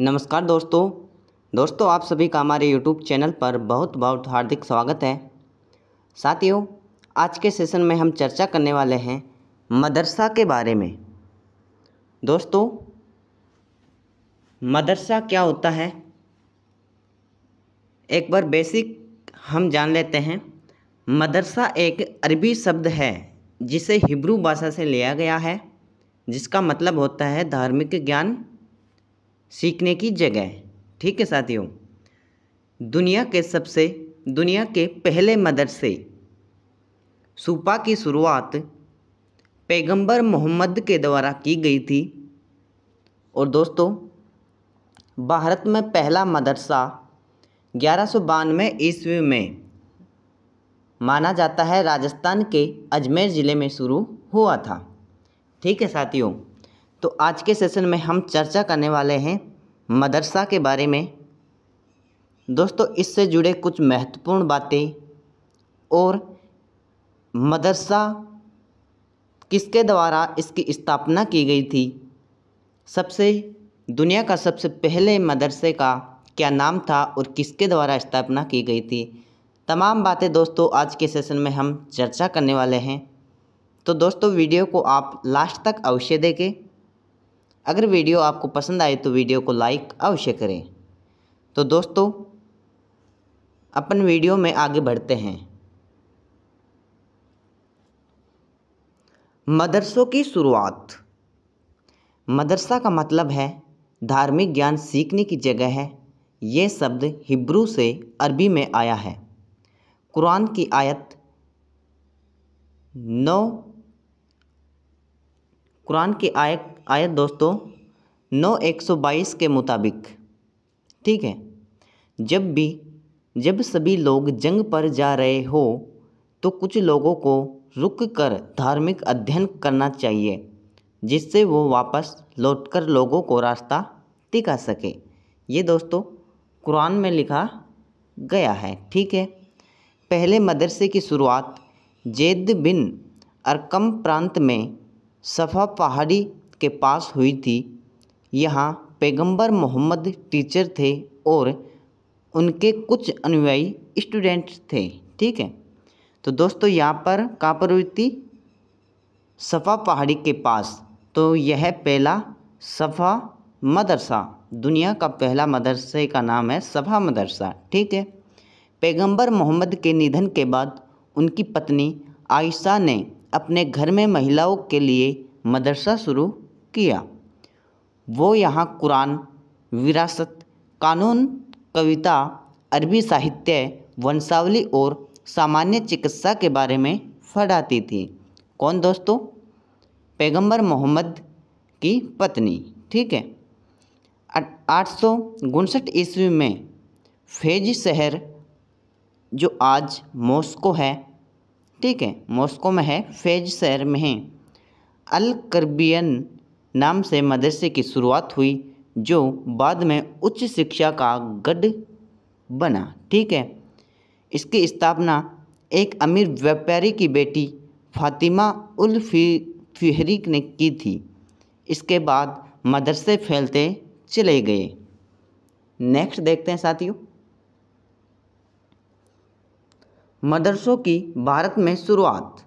नमस्कार दोस्तों दोस्तों आप सभी का हमारे यूट्यूब चैनल पर बहुत बहुत हार्दिक स्वागत है साथियों आज के सेशन में हम चर्चा करने वाले हैं मदरसा के बारे में दोस्तों मदरसा क्या होता है एक बार बेसिक हम जान लेते हैं मदरसा एक अरबी शब्द है जिसे हिब्रू भाषा से लिया गया है जिसका मतलब होता है धार्मिक ज्ञान सीखने की जगह है ठीक है साथियों दुनिया के सबसे दुनिया के पहले मदरसे सूपा की शुरुआत पैगंबर मोहम्मद के द्वारा की गई थी और दोस्तों भारत में पहला मदरसा ग्यारह सौ बानवे ईस्वी में माना जाता है राजस्थान के अजमेर ज़िले में शुरू हुआ था ठीक है साथियों तो आज के सेशन में हम चर्चा करने वाले हैं मदरसा के बारे में दोस्तों इससे जुड़े कुछ महत्वपूर्ण बातें और मदरसा किसके द्वारा इसकी स्थापना की गई थी सबसे दुनिया का सबसे पहले मदरसे का क्या नाम था और किसके द्वारा स्थापना की गई थी तमाम बातें दोस्तों आज के सेशन में हम चर्चा करने वाले हैं तो दोस्तों वीडियो को आप लास्ट तक अवश्य देखें अगर वीडियो आपको पसंद आए तो वीडियो को लाइक अवश्य करें तो दोस्तों अपन वीडियो में आगे बढ़ते हैं मदरसों की शुरुआत मदरसा का मतलब है धार्मिक ज्ञान सीखने की जगह है ये शब्द हिब्रू से अरबी में आया है कुरान की आयत नौ कुरान की आयत आयत दोस्तों नौ एक सौ बाईस के मुताबिक ठीक है जब भी जब सभी लोग जंग पर जा रहे हो तो कुछ लोगों को रुक कर धार्मिक अध्ययन करना चाहिए जिससे वो वापस लौटकर लोगों को रास्ता दिखा सके ये दोस्तों कुरान में लिखा गया है ठीक है पहले मदरसे की शुरुआत जैद बिन अरकम प्रांत में सफ़ा पहाड़ी के पास हुई थी यहाँ पैगंबर मोहम्मद टीचर थे और उनके कुछ अनुयायी स्टूडेंट्स थे ठीक है तो दोस्तों यहाँ पर कहाँ पर हुई थी सफ़ा पहाड़ी के पास तो यह पहला सफ़ा मदरसा दुनिया का पहला मदरसे का नाम है सफ़ा मदरसा ठीक है पैगंबर मोहम्मद के निधन के बाद उनकी पत्नी आयशा ने अपने घर में महिलाओं के लिए मदरसा शुरू किया वो यहाँ कुरान विरासत कानून कविता अरबी साहित्य वंशावली और सामान्य चिकित्सा के बारे में फडाती थी कौन दोस्तों पैगंबर मोहम्मद की पत्नी ठीक है आठ सौ उनसठ ईस्वी में फेज शहर जो आज मॉस्को है ठीक है मॉस्को में है फेज शहर में है अल करबियन नाम से मदरसे की शुरुआत हुई जो बाद में उच्च शिक्षा का गढ़ बना ठीक है इसकी स्थापना एक अमीर व्यापारी की बेटी फातिमा उल फिहरी ने की थी इसके बाद मदरसे फैलते चले गए नेक्स्ट देखते हैं साथियों मदरसों की भारत में शुरुआत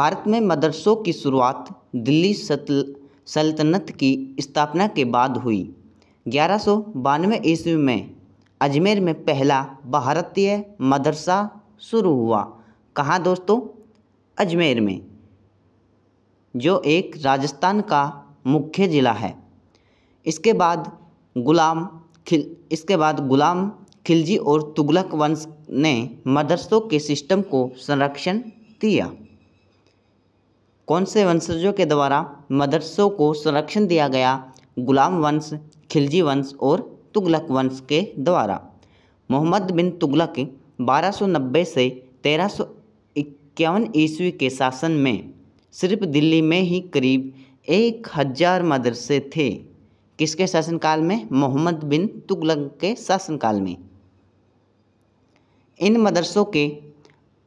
भारत में मदरसों की शुरुआत दिल्ली सतल सल्तनत की स्थापना के बाद हुई ग्यारह सौ बानवे ईस्वी में अजमेर में पहला भारतीय मदरसा शुरू हुआ कहाँ दोस्तों अजमेर में जो एक राजस्थान का मुख्य ज़िला है इसके बाद गुलाम खिल इसके बाद गुलाम खिलजी और तुगलक वंश ने मदरसों के सिस्टम को संरक्षण दिया कौन से वंशजों के द्वारा मदरसों को संरक्षण दिया गया गुलाम वंश खिलजी वंश और तुगलक वंश के द्वारा मोहम्मद बिन तुगलक 1290 से तेरह ईस्वी के शासन में सिर्फ दिल्ली में ही करीब एक हज़ार मदरसे थे किसके शासनकाल में मोहम्मद बिन तुगलक के शासनकाल में इन मदरसों के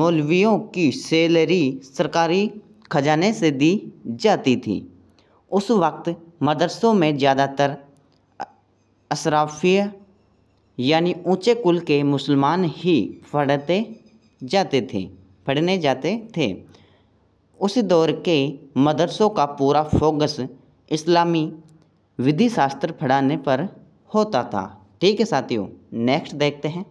मौलवियों की सैलरी सरकारी खजाने से दी जाती थी उस वक्त मदरसों में ज़्यादातर अशराफिया यानी ऊंचे कुल के मुसलमान ही पढ़ते जाते थे पढ़ने जाते थे उस दौर के मदरसों का पूरा फोकस इस्लामी विधि शास्त्र पढ़ाने पर होता था ठीक है साथियों नेक्स्ट देखते हैं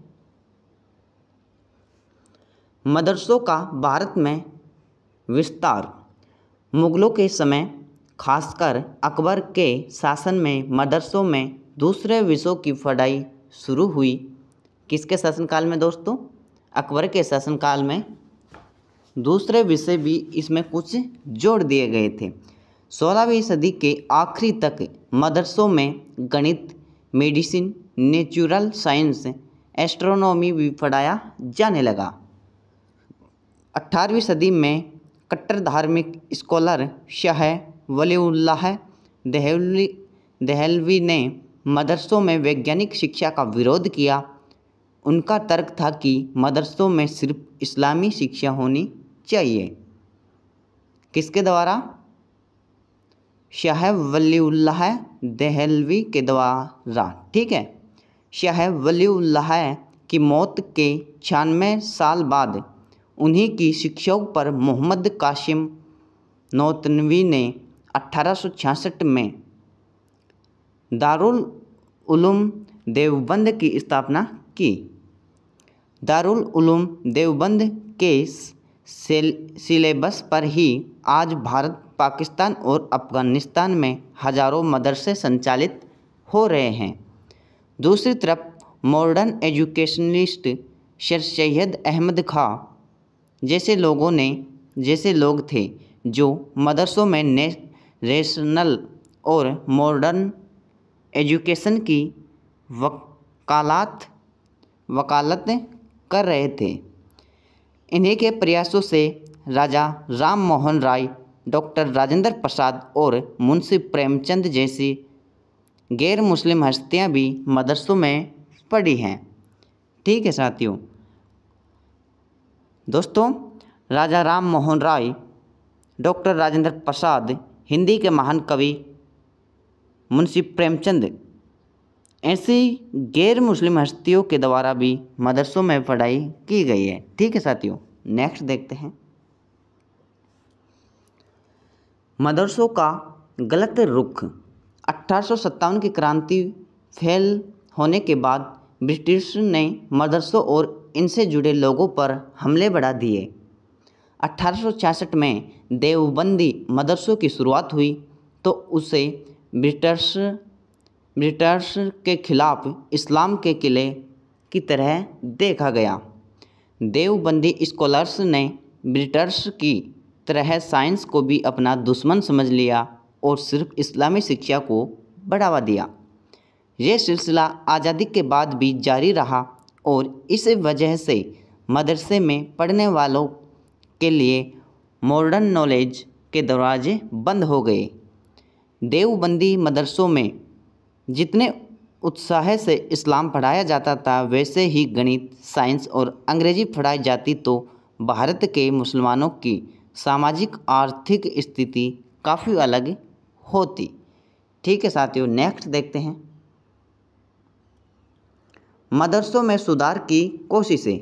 मदरसों का भारत में विस्तार मुगलों के समय खासकर अकबर के शासन में मदरसों में दूसरे विषयों की पढ़ाई शुरू हुई किसके शासनकाल में दोस्तों अकबर के शासनकाल में दूसरे विषय भी इसमें कुछ जोड़ दिए गए थे सोलहवीं सदी के आखिरी तक मदरसों में गणित मेडिसिन नेचुरल साइंस एस्ट्रोनॉमी भी पढ़ाया जाने लगा अट्ठारहवीं सदी में कट्टर धार्मिक स्कॉलर शाह वलीउल्लाह दहलवी दहलवी ने मदरसों में वैज्ञानिक शिक्षा का विरोध किया उनका तर्क था कि मदरसों में सिर्फ इस्लामी शिक्षा होनी चाहिए किसके द्वारा शाह वलीउल्लाह दहलवी के द्वारा ठीक है शाह वलीउल्लाह की मौत के छियानवे साल बाद उन्हीं की शिक्षाओं पर मोहम्मद कासिम नौतनवी ने अठारह में दारुल उलूम देवबंद की स्थापना की दारुल उलूम देवबंद के सिलेबस पर ही आज भारत पाकिस्तान और अफगानिस्तान में हजारों मदरसे संचालित हो रहे हैं दूसरी तरफ मॉडर्न एजुकेशनलिस्ट शेर सैयद अहमद खां जैसे लोगों ने जैसे लोग थे जो मदरसों में ने रेशनल और मॉडर्न एजुकेशन की वकालत वकालत कर रहे थे इन्हीं के प्रयासों से राजा राम मोहन राय डॉक्टर राजेंद्र प्रसाद और मुंशी प्रेमचंद जैसी गैर मुस्लिम हस्तियाँ भी मदरसों में पढ़ी हैं ठीक है साथियों दोस्तों राजा राम मोहन राय डॉक्टर राजेंद्र प्रसाद हिंदी के महान कवि मुंशी प्रेमचंद ऐसी गैर मुस्लिम हस्तियों के द्वारा भी मदरसों में पढ़ाई की गई है ठीक है साथियों नेक्स्ट देखते हैं मदरसों का गलत रुख अट्ठारह की क्रांति फैल होने के बाद ब्रिटिश ने मदरसों और इनसे जुड़े लोगों पर हमले बढ़ा दिए 1866 में देवबंदी मदरसों की शुरुआत हुई तो उसे ब्रिटिश ब्रिटिश के खिलाफ इस्लाम के किले की तरह देखा गया देवबंदी स्कॉलर्स ने ब्रिटिश की तरह साइंस को भी अपना दुश्मन समझ लिया और सिर्फ इस्लामी शिक्षा को बढ़ावा दिया ये सिलसिला आज़ादी के बाद भी जारी रहा और इस वजह से मदरसे में पढ़ने वालों के लिए मॉडर्न नॉलेज के दरवाजे बंद हो गए देवबंदी मदरसों में जितने उत्साह से इस्लाम पढ़ाया जाता था वैसे ही गणित साइंस और अंग्रेजी पढ़ाई जाती तो भारत के मुसलमानों की सामाजिक आर्थिक स्थिति काफ़ी अलग होती ठीक है साथियों नेक्स्ट देखते हैं मदरसों में सुधार की कोशिशें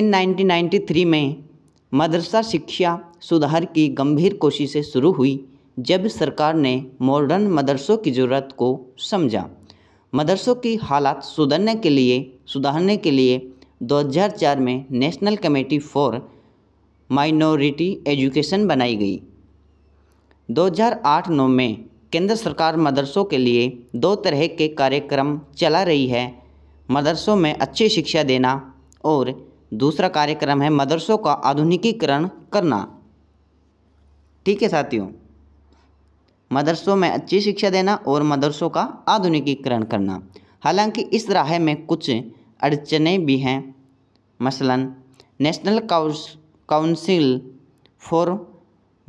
इन 1993 में मदरसा शिक्षा सुधार की गंभीर कोशिशें शुरू हुई जब सरकार ने मॉडर्न मदरसों की ज़रूरत को समझा मदरसों की हालात सुधरने के लिए सुधारने के लिए 2004 में national committee for minority education बनाई गई 2008 हज़ार में केंद्र सरकार मदरसों के लिए दो तरह के कार्यक्रम चला रही है मदरसों में अच्छी शिक्षा देना और दूसरा कार्यक्रम है मदरसों का आधुनिकीकरण करना ठीक है साथियों मदरसों में अच्छी शिक्षा देना और मदरसों का आधुनिकीकरण करना हालांकि इस राह में कुछ अड़चने भी हैं मसलन national council for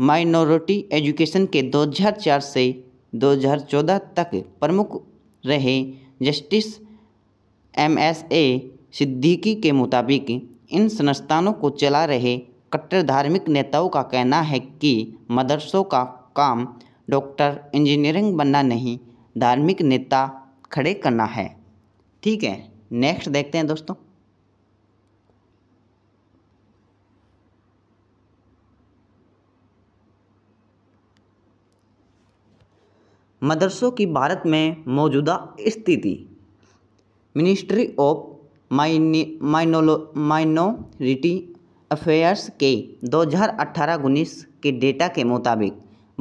minority education के 2004 से 2014 तक प्रमुख रहे justice M S A Siddiqui के मुताबिक इन संस्थानों को चला रहे कट्टर धार्मिक नेताओं का कहना है कि मदरसों का काम डॉक्टर इंजीनियरिंग बनना नहीं धार्मिक नेता खड़े करना है ठीक है नेक्स्ट देखते हैं दोस्तों मदरसों की भारत में मौजूदा स्थिति मिनिस्ट्री ऑफ माइनो माइनॉरिटी अफेयर्स के 2018-19 के डेटा के मुताबिक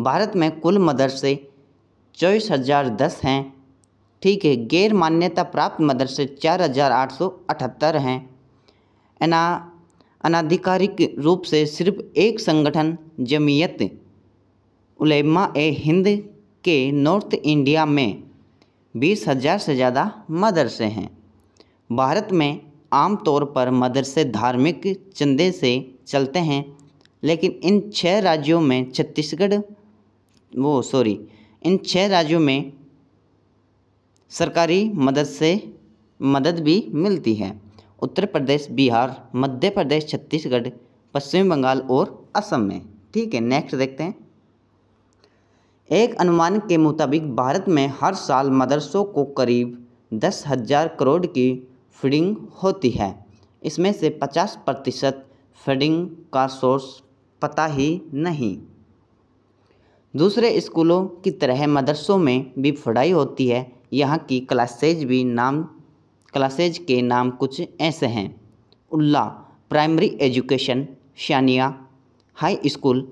भारत में कुल मदरसे चौबीस हज़ार दस हैं ठीक है गैर मान्यता प्राप्त मदरसे चार हज़ार आठ सौ अठहत्तर हैं अना अनाधिकारिक रूप से सिर्फ एक संगठन जमीयत उलेमा ए हिंद के नॉर्थ इंडिया में बीस हज़ार से ज़्यादा मदरसे हैं भारत में आमतौर पर मदरसे धार्मिक चंदे से चलते हैं लेकिन इन छः राज्यों में छत्तीसगढ़ वो सॉरी इन छः राज्यों में सरकारी मदद से मदद भी मिलती है उत्तर प्रदेश बिहार मध्य प्रदेश छत्तीसगढ़ पश्चिम बंगाल और असम में ठीक है नेक्स्ट देखते हैं एक अनुमान के मुताबिक भारत में हर साल मदरसों को करीब दस हज़ार करोड़ की फीडिंग होती है इसमें से पचास प्रतिशत फीडिंग का सोर्स पता ही नहीं दूसरे स्कूलों की तरह मदरसों में भी पढ़ाई होती है यहाँ की क्लासेज भी नाम क्लासेज के नाम कुछ ऐसे हैं उल्ला प्राइमरी एजुकेशन शानिया हाई स्कूल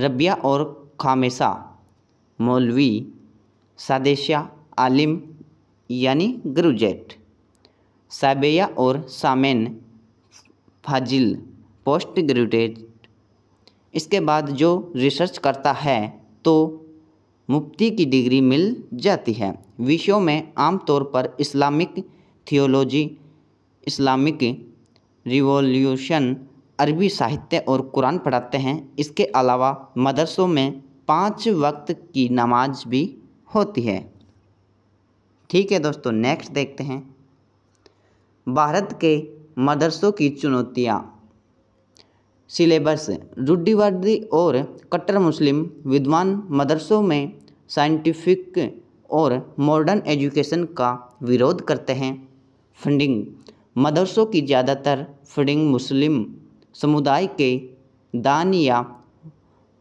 रबिया और खामेसा मौलवी सादेशा आलिम यानी ग्रुजेट साबेया और सामेन फाजिल पोस्ट ग्रेजुएट इसके बाद जो रिसर्च करता है तो मुफ्ती की डिग्री मिल जाती है विषयों में आमतौर पर इस्लामिक थियोलॉजी इस्लामिक रिवॉल्यूशन अरबी साहित्य और कुरान पढ़ाते हैं इसके अलावा मदरसों में पाँच वक्त की नमाज भी होती है ठीक है दोस्तों नेक्स्ट देखते हैं भारत के मदरसों की चुनौतियाँ सिलेबस रूढ़िवादी और कट्टर मुस्लिम विद्वान मदरसों में साइंटिफिक और मॉडर्न एजुकेशन का विरोध करते हैं फंडिंग मदरसों की ज़्यादातर फंडिंग मुस्लिम समुदाय के दान या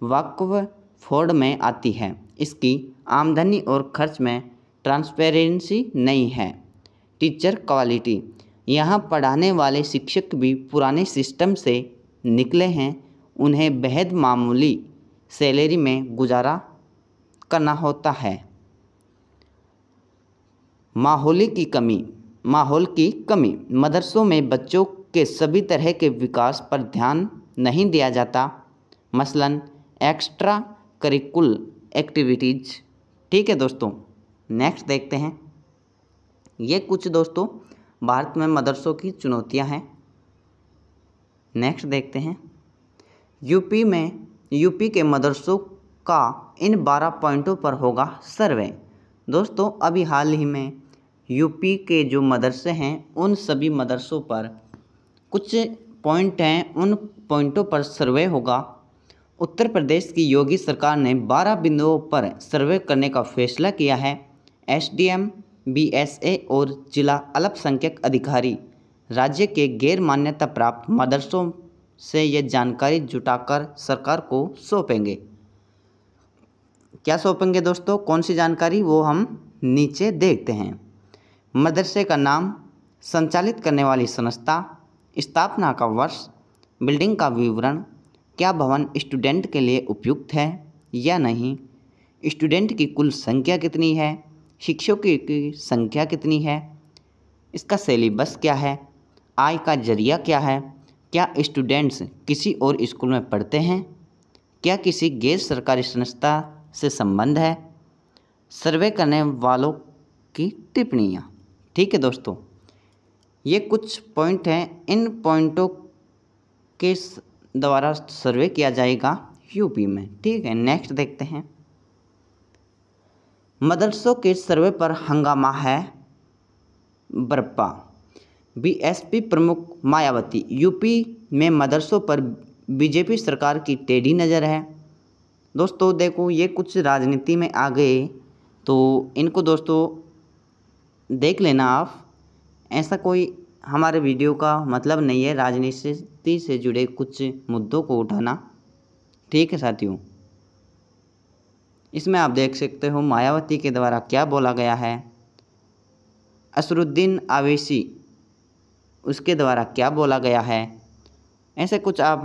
वक्व फोर्ड में आती है इसकी आमदनी और खर्च में ट्रांसपेरेंसी नहीं है टीचर क्वालिटी यहाँ पढ़ाने वाले शिक्षक भी पुराने सिस्टम से निकले हैं उन्हें बेहद मामूली सैलरी में गुजारा करना होता है माहौल की कमी माहौल की कमी मदरसों में बच्चों के सभी तरह के विकास पर ध्यान नहीं दिया जाता मसलन एक्स्ट्रा करिकुल एक्टिविटीज़ ठीक है दोस्तों नेक्स्ट देखते हैं ये कुछ दोस्तों भारत में मदरसों की चुनौतियां हैं नेक्स्ट देखते हैं यूपी में यूपी के मदरसों का इन बारह पॉइंटों पर होगा सर्वे दोस्तों अभी हाल ही में यूपी के जो मदरसे हैं उन सभी मदरसों पर कुछ पॉइंट हैं उन पॉइंटों पर सर्वे होगा उत्तर प्रदेश की योगी सरकार ने 12 बिंदुओं पर सर्वे करने का फैसला किया है एसडीएम, बीएसए और जिला अल्पसंख्यक अधिकारी राज्य के गैर मान्यता प्राप्त मदरसों से ये जानकारी जुटाकर सरकार को सौंपेंगे क्या सौंपेंगे दोस्तों कौन सी जानकारी वो हम नीचे देखते हैं मदरसे का नाम संचालित करने वाली संस्था स्थापना का वर्ष बिल्डिंग का विवरण क्या भवन स्टूडेंट के लिए उपयुक्त है या नहीं स्टूडेंट की कुल संख्या कितनी है शिक्षकों की संख्या कितनी है इसका सिलेबस क्या है आय का जरिया क्या है क्या स्टूडेंट्स किसी और स्कूल में पढ़ते हैं क्या किसी गैर सरकारी संस्था से संबंध है सर्वे करने वालों की टिप्पणियाँ ठीक है दोस्तों ये कुछ पॉइंट हैं इन पॉइंटों के द्वारा सर्वे किया जाएगा यूपी में ठीक है नेक्स्ट देखते हैं मदरसों के सर्वे पर हंगामा है बरपा बीएसपी प्रमुख मायावती यूपी में मदरसों पर बीजेपी सरकार की टेढ़ी नज़र है दोस्तों देखो ये कुछ राजनीति में आ गए तो इनको दोस्तों देख लेना आप ऐसा कोई हमारे वीडियो का मतलब नहीं है राजनीति से जुड़े कुछ मुद्दों को उठाना ठीक है साथियों इसमें आप देख सकते हो मायावती के द्वारा क्या बोला गया है असरुद्दीन आवेशी उसके द्वारा क्या बोला गया है ऐसे कुछ आप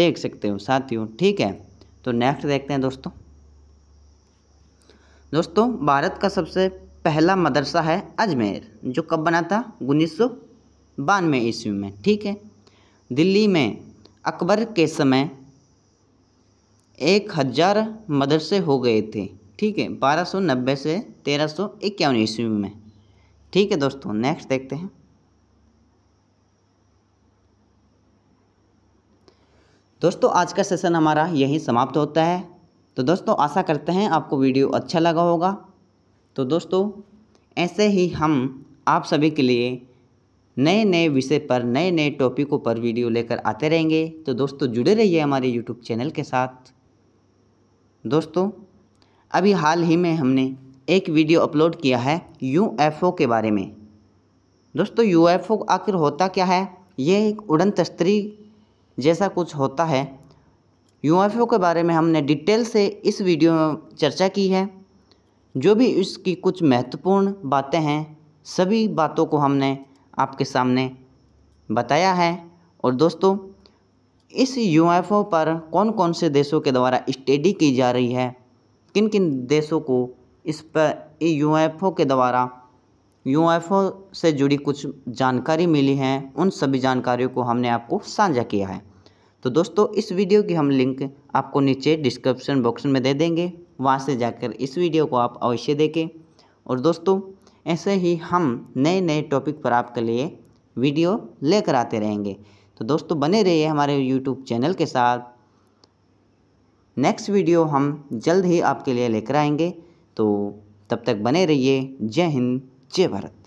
देख सकते हो साथियों ठीक है तो नेक्स्ट देखते हैं दोस्तों दोस्तों भारत का सबसे पहला मदरसा है अजमेर जो कब बना था उन्नीस सौ बानवे ईस्वी में ठीक है दिल्ली में अकबर के समय एक हज़ार मदरसे हो गए थे ठीक है बारह सौ नब्बे से तेरह सौ इक्यावन ईस्वी में ठीक है दोस्तों नेक्स्ट देखते हैं दोस्तों आज का सेशन हमारा यहीं समाप्त होता है तो दोस्तों आशा करते हैं आपको वीडियो अच्छा लगा होगा तो दोस्तों ऐसे ही हम आप सभी के लिए नए नए विषय पर नए नए टॉपिकों पर वीडियो लेकर आते रहेंगे तो दोस्तों जुड़े रहिए हमारे यूट्यूब चैनल के साथ दोस्तों अभी हाल ही में हमने एक वीडियो अपलोड किया है यूएफओ के बारे में दोस्तों यूएफओ आखिर होता क्या है ये एक उड़न तस्तरी जैसा कुछ होता है यूएफओ के बारे में हमने डिटेल से इस वीडियो में चर्चा की है जो भी इसकी कुछ महत्वपूर्ण बातें हैं सभी बातों को हमने आपके सामने बताया है और दोस्तों इस यूएफओ पर कौन कौन से देशों के द्वारा स्टडी की जा रही है किन किन देशों को इस पर यूएफओ के द्वारा यूएफओ से जुड़ी कुछ जानकारी मिली है उन सभी जानकारियों को हमने आपको साझा किया है तो दोस्तों इस वीडियो की हम लिंक आपको नीचे डिस्क्रिप्शन बॉक्स में दे देंगे वहाँ से जाकर इस वीडियो को आप अवश्य देखें और दोस्तों ऐसे ही हम नए नए टॉपिक पर आपके लिए वीडियो लेकर आते रहेंगे तो दोस्तों बने रहिए हमारे यूट्यूब चैनल के साथ नेक्स्ट वीडियो हम जल्द ही आपके लिए लेकर आएंगे तो तब तक बने रहिए जय हिंद जय भारत